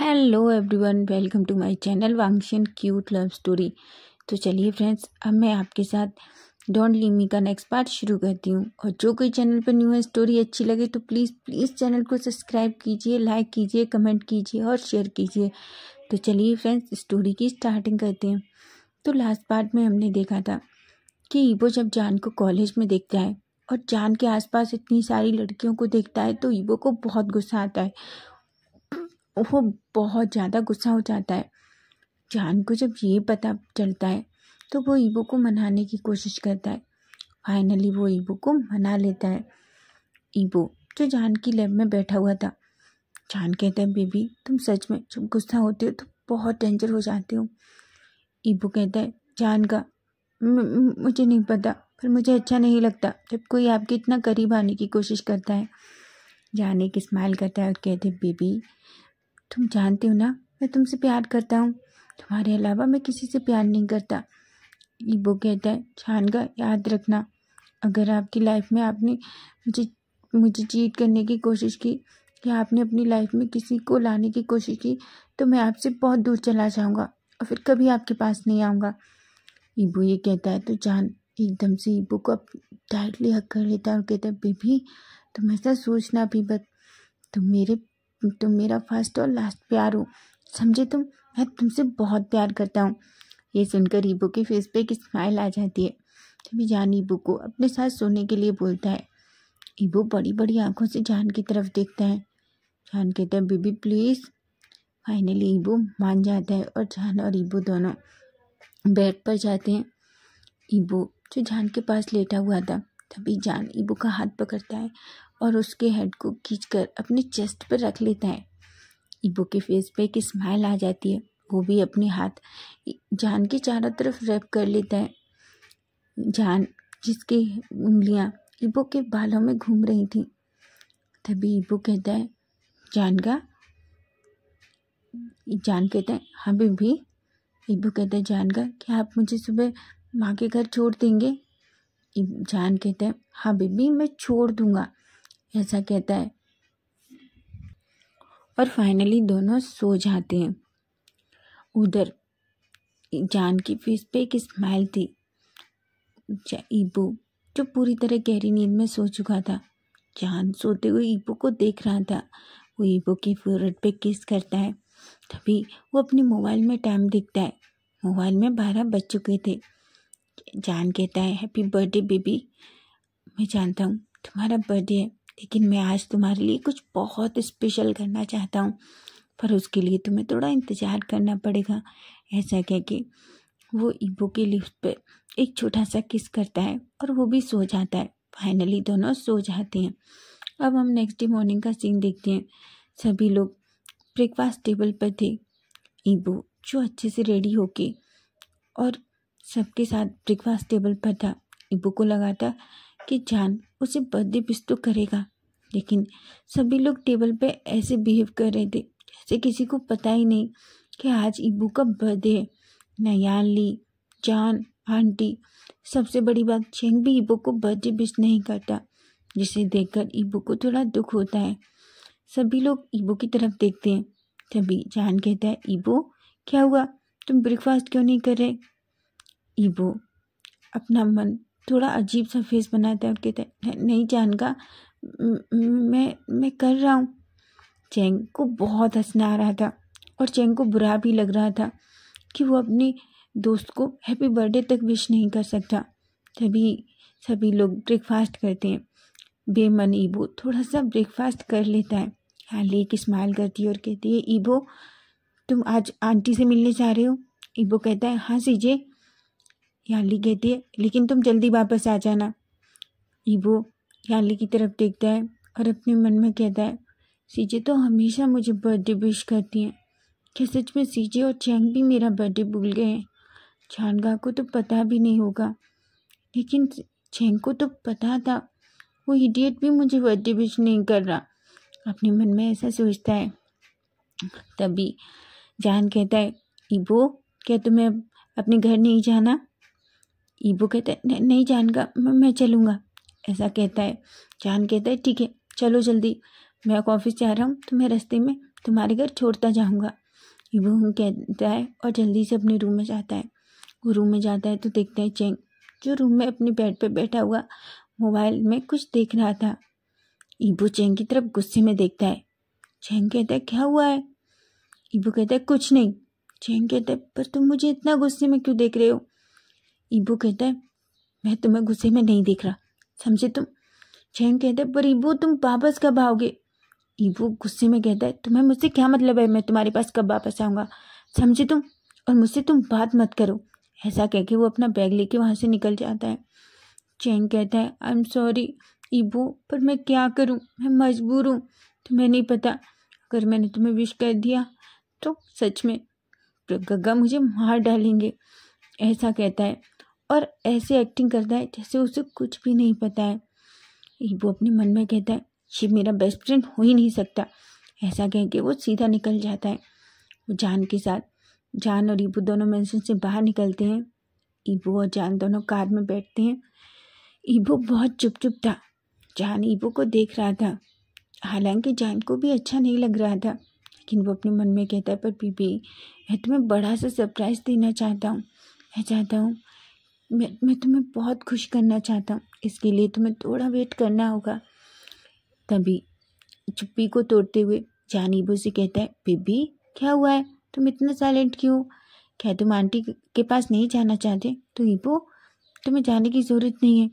Hello everyone welcome to my channel वांगशन cute love story तो चलिए फ्रेंड्स अब मैं आपके साथ डोंट लीव मी का नेक्स्ट पार्ट शुरू करती हूँ और जो कोई चैनल पर न्यू है स्टोरी अच्छी लगे तो प्लीज़ प्लीज़ चैनल को सब्सक्राइब कीजिए लाइक कीजिए कमेंट कीजिए और शेयर कीजिए तो चलिए फ्रेंड्स स्टोरी की स्टार्टिंग करते हैं तो लास्ट पार्ट में हमने देखा था कि ईबो जब जान को कॉलेज में देखता है और जान के आसपास इतनी सारी लड़कियों को देखता है तो ईबो को बहुत गुस्सा आता है वो बहुत ज़्यादा गुस्सा हो जाता है जान को जब ये पता चलता है तो वो ईबो को मनाने की कोशिश करता है फाइनली वो ईबो को मना लेता है ईबो जो जान की लैब में बैठा हुआ था जान कहता है बेबी तुम सच में जब गुस्सा होते हो तो बहुत डेंजर हो जाते हो ईबो कहता है जान का मुझे नहीं पता पर मुझे अच्छा नहीं लगता जब कोई आपके इतना करीब आने की कोशिश करता है जान एक स्माइल करता है और कहते बेबी तुम जानते हो ना मैं तुमसे प्यार करता हूँ तुम्हारे अलावा मैं किसी से प्यार नहीं करता ईबो कहता है छानगा याद रखना अगर आपकी लाइफ में आपने मुझे मुझे चीट करने की कोशिश की या आपने अपनी लाइफ में किसी को लाने की कोशिश की तो मैं आपसे बहुत दूर चला जाऊँगा और फिर कभी आपके पास नहीं आऊँगा ईबू ये कहता है तो जान एकदम से ईबू को डायरेक्टली हक कर लेता है और कहता है बेबी तुम ऐसा सोचना भी बस तुम मेरे तुम मेरा फर्स्ट और लास्ट प्यार हो समझे तुम मैं तुमसे बहुत प्यार करता हूँ ये सुनकर रीबू के फेस पे एक स्माइल आ जाती है तभी जान ईबू को अपने साथ सोने के लिए बोलता है ईबू बड़ी बड़ी आंखों से जान की तरफ देखता है जान कहता है बीबी प्लीज़ फाइनली ईबू मान जाता है और जान और ईबू दोनों बेड पर जाते हैं ईबू जो जान के पास लेटा हुआ था तभी जान ईबू का हाथ पकड़ता है और उसके हेड को कर अपने चेस्ट पर रख लेता है इबो के फेस पे एक स्माइल आ जाती है वो भी अपने हाथ जान के चारों तरफ रैप कर लेता है जान जिसकी उंगलियां इबो के बालों में घूम रही थी तभी इबो कहता है जान का जान कहता है हाँ भी। इबो कहता है जान का क्या आप मुझे सुबह माँ के घर छोड़ देंगे जान कहते हैं हाँ बेबी मैं छोड़ दूंगा ऐसा कहता है और फाइनली दोनों सो जाते हैं उधर जान की फेस पे एक स्माइल थी ईबू जो पूरी तरह गहरी नींद में सो चुका था जान सोते हुए ईबू को देख रहा था वो ईबू के फेवरेट पे किस करता है तभी वो अपने मोबाइल में टाइम दिखता है मोबाइल में बारह बज चुके थे जान कहता है हैप्पी बर्थडे बेबी मैं जानता हूँ तुम्हारा बर्थडे है लेकिन मैं आज तुम्हारे लिए कुछ बहुत स्पेशल करना चाहता हूँ पर उसके लिए तुम्हें थोड़ा इंतज़ार करना पड़ेगा ऐसा कह के वो इबो के लिफ्ट पर एक छोटा सा किस करता है और वो भी सो जाता है फाइनली दोनों सो जाते हैं अब हम नेक्स्ट डे मॉर्निंग का सीन देखते हैं सभी लोग ब्रेकफास्ट टेबल पर थे ईबो जो अच्छे से रेडी होके और सबके साथ ब्रेकफास्ट टेबल पर था इबू को लगा था कि जान उसे तो करेगा लेकिन सभी लोग टेबल पे ऐसे बिहेव कर रहे थे जैसे किसी को पता ही नहीं कि आज इबू का बर्थडे है नयाली जान आंटी सबसे बड़ी बात चेंग भी इबू को बर्थडे विश नहीं करता जिसे देखकर ईबू को थोड़ा दुख होता है सभी लोग इबू की तरफ देखते हैं तभी जान कहता है इबू क्या हुआ तुम ब्रेकफास्ट क्यों नहीं कर रहे इबू अपना मन थोड़ा अजीब सा फेस बनाता है और कहते हैं नहीं जान का मैं मैं कर रहा हूँ चैंग को बहुत हंसना आ रहा था और चैंग को बुरा भी लग रहा था कि वो अपने दोस्त को हैप्पी बर्थडे तक विश नहीं कर सकता तभी सभी लोग ब्रेकफास्ट करते हैं बेमन ईबो थोड़ा सा ब्रेकफास्ट कर लेता है हाली एक स्माइल करती है और कहती है ईबो तुम आज आंटी से मिलने जा रहे हो ईबो कहता है हाँ सीजे याली कहती है लेकिन तुम जल्दी वापस आ जाना ईबो याली की तरफ देखता है और अपने मन में कहता है सीजे तो हमेशा मुझे बर्थडे विश करती हैं क्या सच में सीजे और चैंग भी मेरा बर्थडे भूल गए हैं छानगा को तो पता भी नहीं होगा लेकिन चैंग को तो पता था वो इडियट भी मुझे बर्थडे विश नहीं कर रहा अपने मन में ऐसा सोचता है तभी जान कहता है इबो क्या तुम्हें अपने घर नहीं जाना ईबू कहता है नहीं जान का मैं चलूँगा ऐसा कहता है जान कहता है ठीक है चलो जल्दी मैं ऑफिस जा रहा हूँ तो मैं रास्ते में तुम्हारे घर छोड़ता जाऊँगा ईबू कहता है और जल्दी से अपने रूम में जाता है वो रूम में जाता है तो देखता है चेंग जो रूम में अपने बेड पर बैठा हुआ मोबाइल में कुछ देख रहा था ईबू चेंग की तरफ गुस्से में देखता है चेंग कहता है क्या हुआ है ईबू कहता है कुछ नहीं चेंग कहता है पर तुम मुझे इतना गुस्से में क्यों देख रहे हो इबू कहता है मैं तुम्हें गुस्से में नहीं देख रहा समझे तुम चैन कहता है पर इबू तुम वापस कब आओगे इबू गुस्से में कहता है तुम्हें मुझसे क्या मतलब है मैं तुम्हारे पास कब वापस आऊँगा समझे तुम और मुझसे तुम बात मत करो ऐसा कह के वो अपना बैग लेके वहाँ से निकल जाता है चैन कहता है आई एम सॉरी इबू पर मैं क्या करूँ मैं मजबूर हूँ तुम्हें नहीं पता अगर मैंने तुम्हें विश कर दिया तो सच में गग्गा मुझे मार डालेंगे ऐसा कहता है और ऐसे एक्टिंग करता है जैसे उसे कुछ भी नहीं पता है वो अपने मन में कहता है ये मेरा बेस्ट फ्रेंड हो ही नहीं सकता ऐसा कह के वो सीधा निकल जाता है वो जान के साथ जान और ईबू दोनों मैंसन से बाहर निकलते हैं ईबू और जान दोनों कार में बैठते हैं ईबू बहुत चुप चुप था जान ईबू को देख रहा था हालांकि जान को भी अच्छा नहीं लग रहा था लेकिन वो अपने मन में कहता है पर बीबी मैं तुम्हें बड़ा सा सरप्राइज़ देना चाहता हूँ मैं चाहता हूँ मैं मैं तुम्हें बहुत खुश करना चाहता हूँ इसके लिए तुम्हें थोड़ा वेट करना होगा तभी चुप्पी को तोड़ते हुए जानीबू से कहता है बेबी क्या हुआ है तुम इतना साइलेंट क्यों क्या तुम आंटी के पास नहीं जाना चाहते तो ईबो तुम्हें जाने की ज़रूरत नहीं है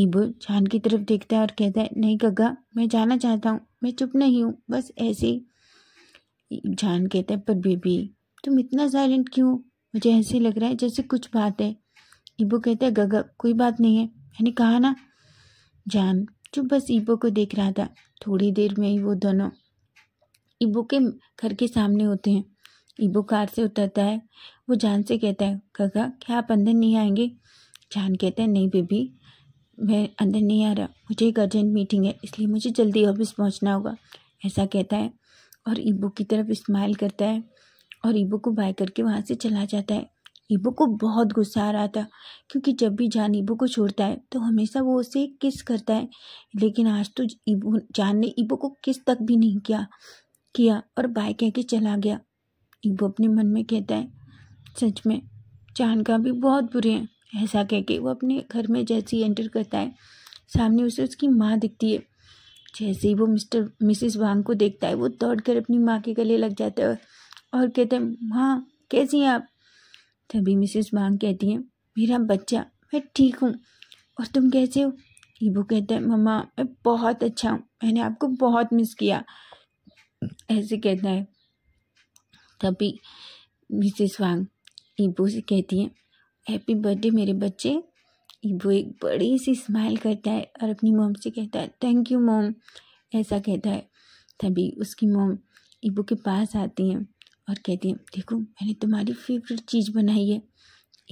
ईबो जान की तरफ देखता है और कहता है नहीं गग्गा मैं जाना चाहता हूँ मैं चुप नहीं हूँ बस ऐसे ही जान कहता है पर बेबी तुम इतना साइलेंट क्यों मुझे ऐसे लग रहा है जैसे कुछ बात है ईबो कहता है गगा कोई बात नहीं है मैंने कहा ना जान जो बस ईबो को देख रहा था थोड़ी देर में ही वो दोनों ईबो के घर के सामने होते हैं ईबो कार से उतरता है वो जान से कहता है गगा क्या आप अंदर नहीं आएंगे जान कहता है नहीं बेबी मैं अंदर नहीं आ रहा मुझे एक अर्जेंट मीटिंग है इसलिए मुझे जल्दी ऑफिस पहुंचना होगा ऐसा कहता है और ईबो की तरफ स्माइल करता है और ईबो को बाय करके वहाँ से चला जाता है नीबू को बहुत गुस्सा आ रहा था क्योंकि जब भी जान ईबू को छोड़ता है तो हमेशा वो उसे किस करता है लेकिन आज तो ईबू जान ने ईबू को किस तक भी नहीं किया किया और बाय कह के चला गया ईबू अपने मन में कहता है सच में जान का भी बहुत बुरे हैं ऐसा कह के वो अपने घर में जैसे ही एंटर करता है सामने उसे उसकी माँ दिखती है जैसे ही वो मिस्टर मिसिस वांग को देखता है वो दौड़ कर अपनी माँ के गले लग जाता है और कहते हैं माँ कैसी हैं आप तभी मिसेस वांग कहती हैं मेरा बच्चा मैं ठीक हूँ और तुम कैसे हो ईबू कहता है मम्मा मैं बहुत अच्छा हूँ मैंने आपको बहुत मिस किया ऐसे कहता है तभी मिसेस वांग ईबू से कहती हैं हैप्पी बर्थडे मेरे बच्चे ईबू एक बड़ी सी स्माइल करता है और अपनी मोम से कहता है थैंक यू मोम ऐसा कहता है तभी उसकी मोम ईबू के पास आती हैं और कहती है देखो मैंने तुम्हारी फेवरेट चीज़ बनाई है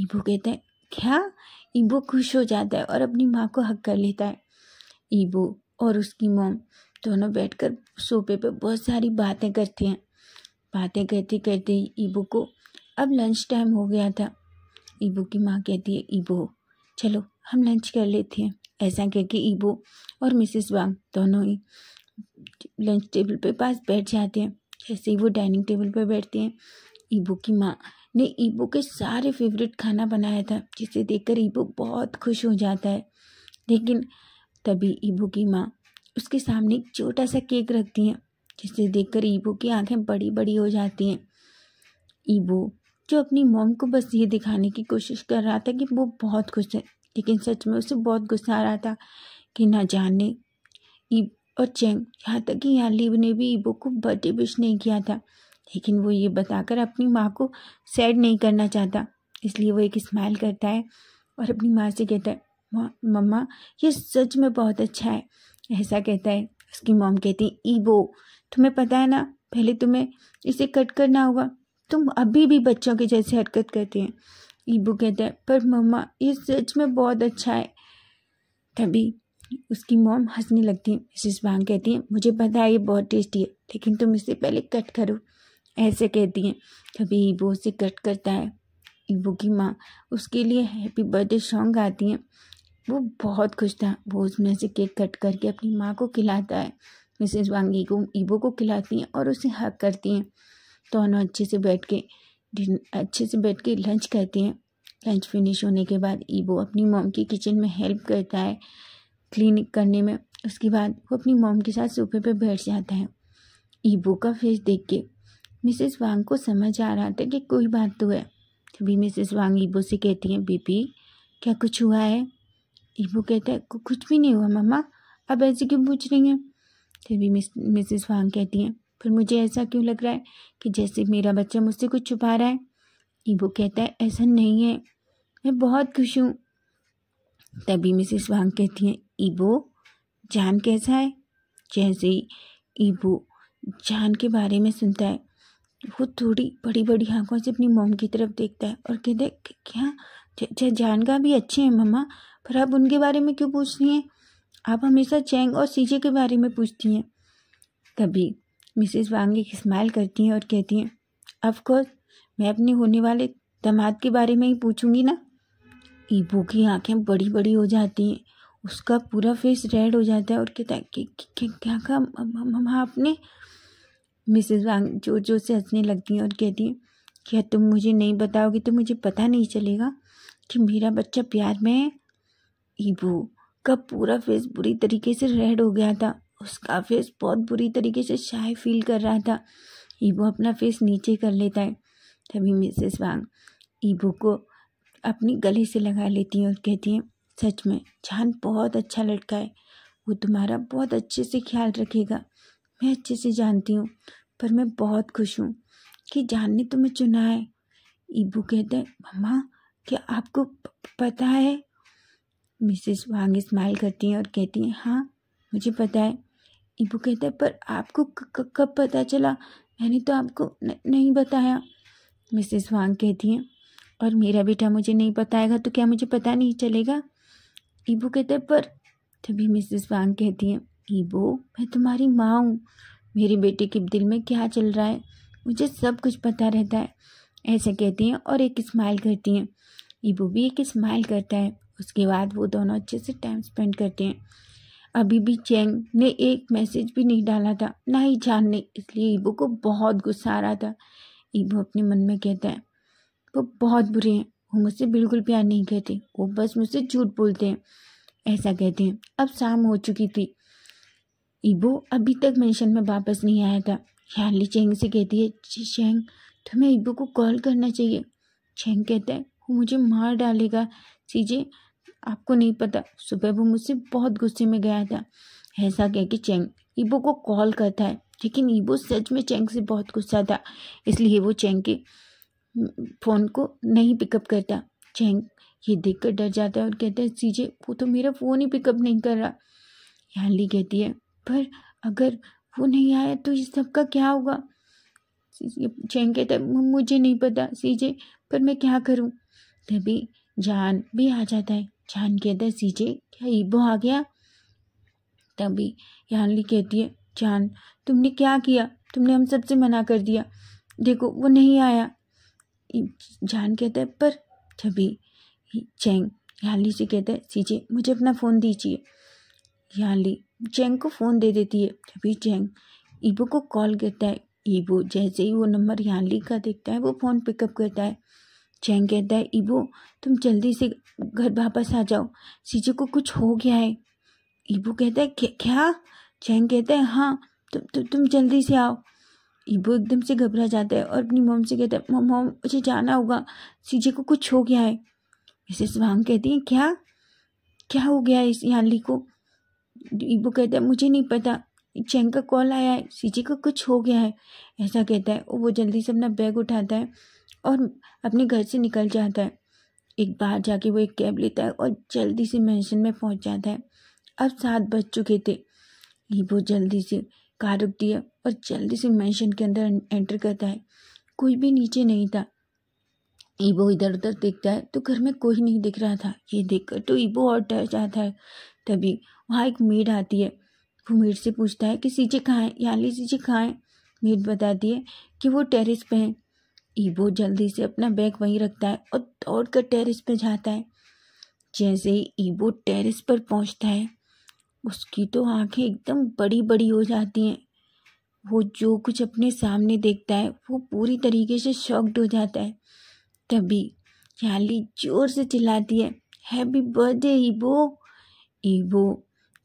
ईबो कहता है क्या ईबो खुश हो जाता है और अपनी माँ को हक कर लेता है ईबो और उसकी मोम दोनों बैठकर सोफे पर बहुत सारी बातें करते हैं बातें करते करते ईबो को अब लंच टाइम हो गया था ईबो की माँ कहती है ईबो चलो हम लंच कर लेते हैं ऐसा कह के ईबो और मिसेस वांग दोनों ही लंच टेबल पे पास बैठ जाते हैं जैसे ही वो डाइनिंग टेबल पर बैठती हैं ईबू की माँ ने ईबू के सारे फेवरेट खाना बनाया था जिसे देखकर ईबू बहुत खुश हो जाता है लेकिन तभी ईबू की माँ उसके सामने एक छोटा सा केक रखती हैं जिसे देखकर ईबू की आंखें बड़ी बड़ी हो जाती हैं ईबू जो अपनी मोम को बस ये दिखाने की कोशिश कर रहा था कि वो बहुत खुश है लेकिन सच में उसे बहुत गुस्सा आ रहा था कि ना जाने और चेंग यहाँ तक कि यहाँ लीव ने भी ईबो को बर्थडे विश नहीं किया था लेकिन वो ये बताकर अपनी माँ को सैड नहीं करना चाहता इसलिए वो एक स्माइल करता है और अपनी माँ से कहता है माँ मम्मा ये सच में बहुत अच्छा है ऐसा कहता है उसकी मॉम कहती है ईबो तुम्हें पता है ना पहले तुम्हें इसे कट करना होगा तुम अभी भी बच्चों के जैसे हरकत करते हैं ईबो कहता है पर मम्मा ये सच में बहुत अच्छा है तभी उसकी मोम हंसने लगती है मिसिस भांग कहती हैं मुझे पता है ये बहुत टेस्टी है लेकिन तुम इससे पहले कट करो ऐसे कहती हैं तभी ईबो उसे कट करता है ईबो की माँ उसके लिए हैप्पी बर्थडे सॉन्ग गाती हैं वो बहुत खुश था वो उसमें से केक कट करके अपनी माँ को खिलाता है मिसिस वांगी को ईबो को खिलाती हैं और उसे हक करती हैं दोनों तो अच्छे से बैठ के अच्छे से बैठ के लंच करती हैं लंच फिनिश होने के बाद ईबो अपनी मोम की किचन में हेल्प करता है क्लिनिक करने में उसके बाद वो अपनी मोम के साथ सोफे पर बैठ जाता है ईबो का फेस देख के मिसेस वांग को समझ आ रहा था कि कोई बात तो है तभी मिसेस वांग ईबो से कहती हैं बीपी क्या कुछ हुआ है ईबो कहता है कुछ भी नहीं हुआ मम्मा अब ऐसे क्यों पूछ रही हैं तभी मिसेस वांग कहती हैं फिर मुझे ऐसा क्यों लग रहा है कि जैसे मेरा बच्चा मुझसे कुछ छुपा रहा है ईबो कहता है ऐसा नहीं है मैं बहुत खुश हूँ तभी मिसेस वांग कहती हैं ईबो जान कैसा है जैसे ईबो जान के बारे में सुनता है वो थोड़ी बड़ी बड़ी आंखों से अपनी मोम की तरफ देखता है और कहते हैं क्या जा, जान का भी अच्छे हैं मम्मा पर आप उनके बारे में क्यों पूछती हैं आप हमेशा चैंग और सीजे के बारे में पूछती हैं तभी मिसेस वांग एक स्माइल करती हैं और कहती हैं अफकोर्स मैं अपने होने वाले दमाद के बारे में ही पूछूंगी ना ईबू की आंखें बड़ी बड़ी हो जाती हैं उसका पूरा फेस रेड हो जाता है और कहता है कि क्या कहा मम्मा आपने मिसेज वांग जोर जोर से हंसने लगती हैं और कहती हैं क्या तुम मुझे नहीं बताओगे तो मुझे पता नहीं चलेगा कि मेरा बच्चा प्यार में है ईबू का पूरा फेस बुरी तरीके से रेड हो गया था उसका फेस बहुत बुरी तरीके से शाय फील कर रहा था ईबो अपना फेस नीचे कर लेता है तभी मिसेस वांग ईबो को अपनी गले से लगा लेती हैं और कहती हैं सच में जान बहुत अच्छा लड़का है वो तुम्हारा बहुत अच्छे से ख्याल रखेगा मैं अच्छे से जानती हूँ पर मैं बहुत खुश हूँ कि जान ने तुम्हें चुना है ईबू कहते हैं मम्मा क्या आपको पता है मिसेस वांग स्माइल करती हैं और कहती हैं हाँ मुझे पता है ईबू कहते हैं पर आपको कब पता चला मैंने तो आपको नहीं बताया मिसेस वांग कहती हैं और मेरा बेटा मुझे नहीं बताएगा तो क्या मुझे पता नहीं चलेगा ईबू कहते पर तभी मिसेस वांग कहती हैं ईबो मैं तुम्हारी माँ हूँ मेरे बेटे के दिल में क्या चल रहा है मुझे सब कुछ पता रहता है ऐसे कहती हैं और एक स्माइल करती हैं ईबू भी एक स्माइल करता है उसके बाद वो दोनों अच्छे से टाइम स्पेंड करते हैं अभी भी चैंग ने एक मैसेज भी नहीं डाला था ना ही जान ने इसलिए ईबू को बहुत गुस्सा आ रहा था ईबू अपने मन में कहता है वो बहुत बुरे हैं वो मुझसे बिल्कुल प्यार नहीं करते वो बस मुझसे झूठ बोलते हैं ऐसा कहते हैं अब शाम हो चुकी थी ईबो अभी तक मेंशन में वापस नहीं आया था यार्ली चेंग से कहती है जी चेंग तुम्हें ईबो को कॉल करना चाहिए चेंग कहता है वो मुझे मार डालेगा सीजे आपको नहीं पता सुबह वो मुझसे बहुत गुस्से में गया था ऐसा कह के चेंग ईबो को कॉल करता है लेकिन ईबो सच में चेंग से बहुत गुस्सा था इसलिए वो चेंग के फ़ोन को नहीं पिकअप करता चेंग ये देख कर डर जाता है और कहता है सीजे वो तो मेरा फ़ोन ही पिकअप नहीं कर रहा यानली कहती है पर अगर वो नहीं आया तो इस सब का क्या होगा चेंग कहता है मुझे नहीं पता सीजे पर मैं क्या करूं तभी जान भी आ जाता है जान कहता है सीजे क्या ईबो आ गया तभी यानली कहती है जान तुमने क्या किया तुमने हम सबसे मना कर दिया देखो वो नहीं आया जान कहते हैं पर छबी चैंग याली से कहते हैं सीजे मुझे अपना फ़ोन दीजिए याली चेंग को फ़ोन दे देती है छबी चैंग ईबो को कॉल करता है ईबो जैसे ही वो नंबर याली का देखता है वो फ़ोन पिकअप करता है चैंग कहता है ईबो तुम जल्दी से घर वापस आ जाओ सीजे को कुछ हो गया है ईबो कहता है क्या चैंग कहता है हाँ तु, तु, तुम जल्दी से आओ ईबो एकदम से घबरा जाता है और अपनी मोम से कहता है मोम मोम मुझे जाना होगा सीजे को कुछ हो गया है ऐसे वांग कहती है क्या क्या हो गया है इस याली को ईबो कहता है मुझे नहीं पता चैंग का कॉल आया है सीजे को कुछ हो गया है ऐसा कहता है और वो जल्दी से अपना बैग उठाता है और अपने घर से निकल जाता है एक बार जाके वो एक कैब लेता है और जल्दी से मैंशन में पहुँच जाता है अब सात बज चुके थे ईबो जल्दी से कार रुक दिया और जल्दी से मैंशन के अंदर एंटर करता है कोई भी नीचे नहीं था ईबो इधर उधर देखता है तो घर में कोई नहीं दिख रहा था ये देखकर तो ईबो और डर जाता है तभी वहाँ एक मेड आती है वो मेड से पूछता है कि सीजे कहाँ है याली सीजे कहाँ है मेड बताती है कि वो टेरेस पे हैं ईबो जल्दी से अपना बैग वहीं रखता है और दौड़ कर टेरेस पर जाता है जैसे ही ईबो टेरेस पर पहुँचता है उसकी तो आंखें एकदम बड़ी बड़ी हो जाती हैं वो जो कुछ अपने सामने देखता है वो पूरी तरीके से शॉक्ड हो जाता है तभी चाली जोर से चिल्लाती है हैप्पी बर्थडे ईबो ईबो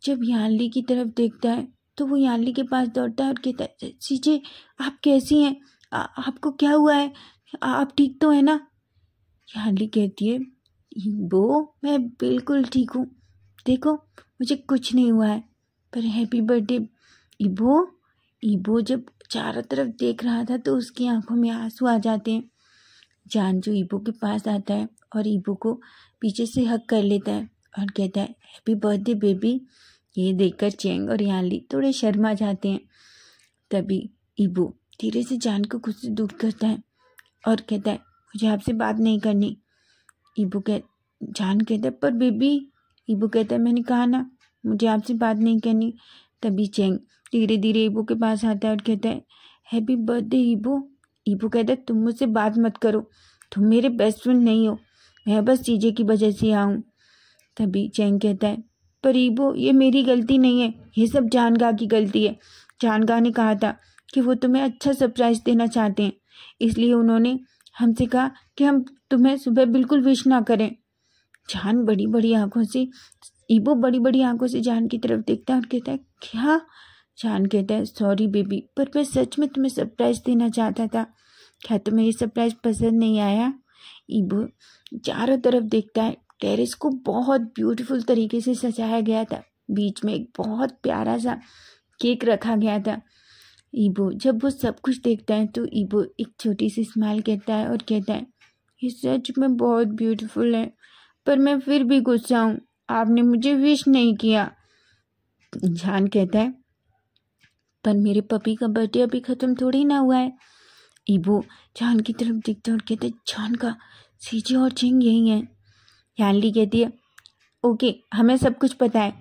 जब याली की तरफ देखता है तो वो याली के पास दौड़ता है और कहता है चीजे आप कैसी हैं आपको क्या हुआ है आ, आप ठीक तो है ना याली कहती है ईबो मैं बिल्कुल ठीक हूँ देखो मुझे कुछ नहीं हुआ है पर हैप्पी बर्थडे इबो ईबो जब चारों तरफ देख रहा था तो उसकी आंखों में आंसू आ जाते हैं जान जो इबो के पास आता है और इबो को पीछे से हक कर लेता है और कहता है हैप्पी बर्थडे बेबी ये देखकर चेंग और याली थोड़े शर्मा जाते हैं तभी इबो धीरे से जान को खुद से दूर करता है और कहता है मुझे आपसे बात नहीं करनी इबो कह जान कहता है पर बेबी ईबू कहता है मैंने कहा ना मुझे आपसे बात नहीं करनी तभी चेंग धीरे धीरे ईबू के पास आता है और कहता है हैप्पी बर्थडे ईबू ईबू कहता है तुम मुझसे बात मत करो तुम मेरे बेस्ट फ्रेंड नहीं हो मैं बस चीज़ें की वजह से आऊँ तभी चेंग कहता है पर ईबो ये मेरी गलती नहीं है ये सब जानगा की गलती है जानगा ने कहा था कि वो तुम्हें अच्छा सरप्राइज़ देना चाहते हैं इसलिए उन्होंने हमसे कहा कि हम तुम्हें सुबह बिल्कुल विश ना करें जान बड़ी बड़ी आंखों से ईबो बड़ी बड़ी आंखों से जान की तरफ देखता है और कहता है क्या जान कहता है सॉरी बेबी पर मैं सच में तुम्हें सरप्राइज़ देना चाहता था क्या तुम्हें ये सरप्राइज़ पसंद नहीं आया ईबो चारों तरफ देखता है टेरेस को बहुत ब्यूटीफुल तरीके से सजाया गया था बीच में एक बहुत प्यारा सा केक रखा गया था ईबो जब वो सब कुछ देखता है तो ईबो एक छोटी सी स्माइल कहता है और कहता है ये सच में बहुत ब्यूटीफुल है पर मैं फिर भी गुस्सा हूँ आपने मुझे विश नहीं किया जान कहता है पर मेरे पपी का बर्थडे अभी ख़त्म थोड़ी ना हुआ है ईबो जान की तरफ देखता और कहते जान का सीजे और चिंग यही है यानली कहती है ओके हमें सब कुछ पता है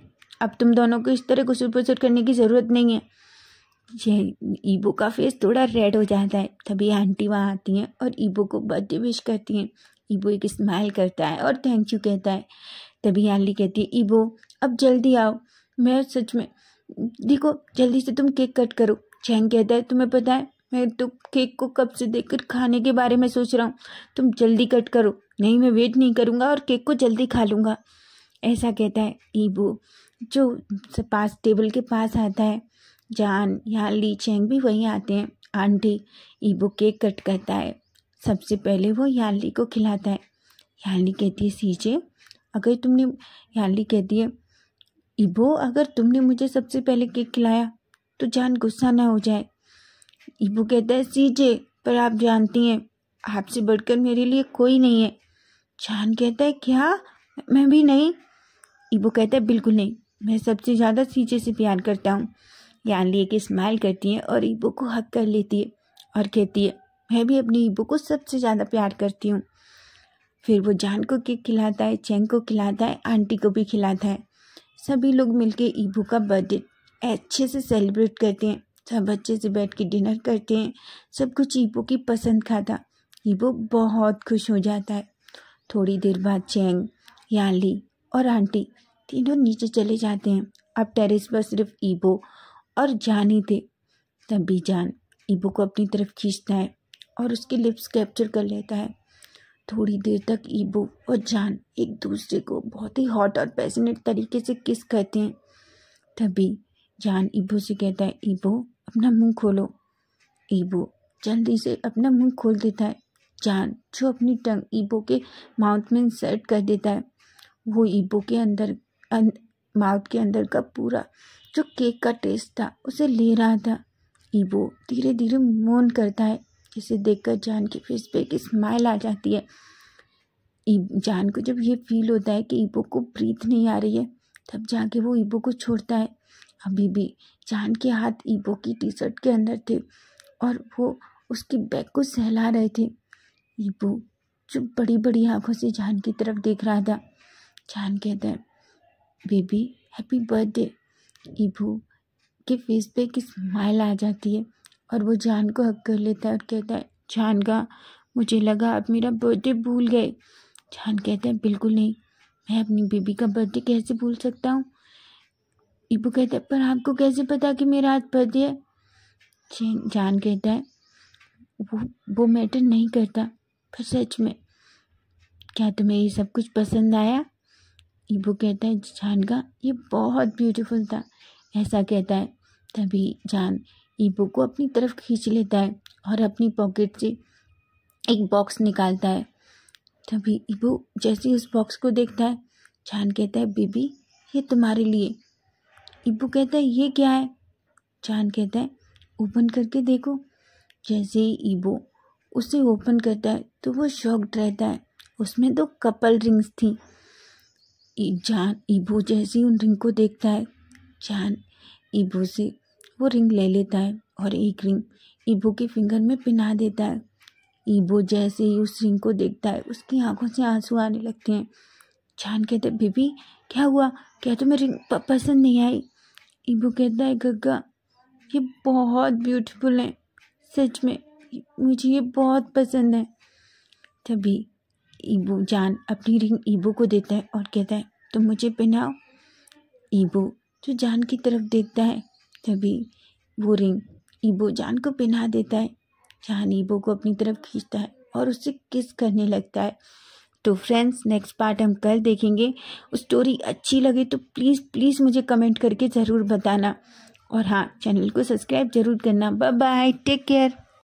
अब तुम दोनों को इस तरह गुसर पुसर करने की ज़रूरत नहीं है ये ईबो का फेस थोड़ा रेड हो जाता है तभी आंटी वहाँ आती हैं और ईबो को बर्थडे विश करती हैं ईबो एक स्माइल करता है और थैंक यू कहता है तभी आली कहती है ईबो अब जल्दी आओ मैं सच में देखो जल्दी से तुम केक कट करो चैन कहता है तुम्हें पता है मैं तो केक को कब से देखकर खाने के बारे में सोच रहा हूँ तुम जल्दी कट करो नहीं मैं वेट नहीं करूँगा और केक को जल्दी खा लूँगा ऐसा कहता है ईबो जो पास टेबल के पास आता है जान याली ली चेंग भी वहीं आते हैं आंटी ईबो केक कट करता है सबसे पहले वो याली को खिलाता है याली कहती है सीजे अगर तुमने याली कहती है इबो अगर तुमने मुझे सबसे पहले केक खिलाया तो जान गुस्सा ना हो जाए इबो कहता है सीजे पर आप जानती हैं आपसे बढ़कर मेरे लिए कोई नहीं है जान कहता है क्या मैं भी नहीं इबो कहता है बिल्कुल नहीं मैं सबसे ज़्यादा सीजे से प्यार करता हूँ याली एक स्माइल करती है और इबो को हक कर लेती है और कहती है मैं भी अपनी ईबो को सबसे ज़्यादा प्यार करती हूँ फिर वो जान को केक खिलाता है चैंग को खिलाता है आंटी को भी खिलाता है सभी लोग मिलके ईबू का बर्थडे अच्छे से सेलिब्रेट करते हैं सब अच्छे से बैठ के डिनर करते हैं सब कुछ ईबो की पसंद खाता ईबो बहुत खुश हो जाता है थोड़ी देर बाद चैंग याली और आंटी तीनों नीचे चले जाते हैं अब टेरेस पर सिर्फ ईबो और जान ही थे तभी जान ईबो को अपनी तरफ खींचता है और उसकी लिप्स कैप्चर कर लेता है थोड़ी देर तक ईबो और जान एक दूसरे को बहुत ही हॉट और पैसनेट तरीके से किस करते हैं तभी जान ईबो से कहता है ईबो अपना मुंह खोलो ईबो जल्दी से अपना मुंह खोल देता है जान जो अपनी टंग ईबो के माउथ में इंसर्ट कर देता है वो ईबो के अंदर अं, माउथ के अंदर का पूरा जो केक का टेस्ट था उसे ले रहा था ईबो धीरे धीरे मौन करता है इसे देखकर जान के फेस पे एक स्माइल आ जाती है जान को जब ये फील होता है कि ईबो को ब्रीथ नहीं आ रही है तब जाके वो ईबो को छोड़ता है अभी भी जान के हाथ ईबो की टी शर्ट के अंदर थे और वो उसकी बैग को सहला रहे थे ईबो जो बड़ी बड़ी आंखों से जान की तरफ देख रहा था जान कहता है बेबी हैप्पी बर्थडे ईबो के फेस पे एक स्माइल आ जाती है और वो जान को हक कर लेता है और कहता है जान का मुझे लगा आप मेरा बर्थडे भूल गए जान कहता है बिल्कुल नहीं मैं अपनी बेबी का बर्थडे कैसे भूल सकता हूँ इबू कहता है पर आपको कैसे पता कि मेरा आज बर्थडे है जान कहता है वो वो मैटर नहीं करता पर सच में क्या तुम्हें ये सब कुछ पसंद आया इबू कहता है जान का ये बहुत ब्यूटीफुल था ऐसा कहता है तभी जान ईबो को अपनी तरफ खींच लेता है और अपनी पॉकेट से एक बॉक्स निकालता है तभी ईबो जैसे उस बॉक्स को देखता है चांद कहता है बीबी ये तुम्हारे लिए ईबो कहता है ये क्या है चांद कहता है ओपन करके देखो जैसे ही ईबो उसे ओपन करता है तो वो शॉक्ड रहता है उसमें दो कपल रिंग्स थी जान ईबो जैसे उन रिंग को देखता है जान ईबो से वो रिंग ले लेता है और एक रिंग ईबो के फिंगर में पहना देता है ईबो जैसे ही उस रिंग को देखता है उसकी आंखों से आंसू आने लगते हैं जान कहते बेबी क्या हुआ क्या तुम्हें रिंग पसंद नहीं आई ईबो कहता है गग्गा ये बहुत ब्यूटीफुल है सच में मुझे ये बहुत पसंद है तभी ईबो जान अपनी रिंग ईबो को देता है और कहता है तुम मुझे पहनाओ ईबो जो जान की तरफ देखता है तभी वो रिंग ईबो जान को पहना देता है जान ईबो को अपनी तरफ खींचता है और उससे किस करने लगता है तो फ्रेंड्स नेक्स्ट पार्ट हम कल देखेंगे स्टोरी अच्छी लगे तो प्लीज़ प्लीज़ मुझे कमेंट करके ज़रूर बताना और हाँ चैनल को सब्सक्राइब जरूर करना बाय बाय टेक केयर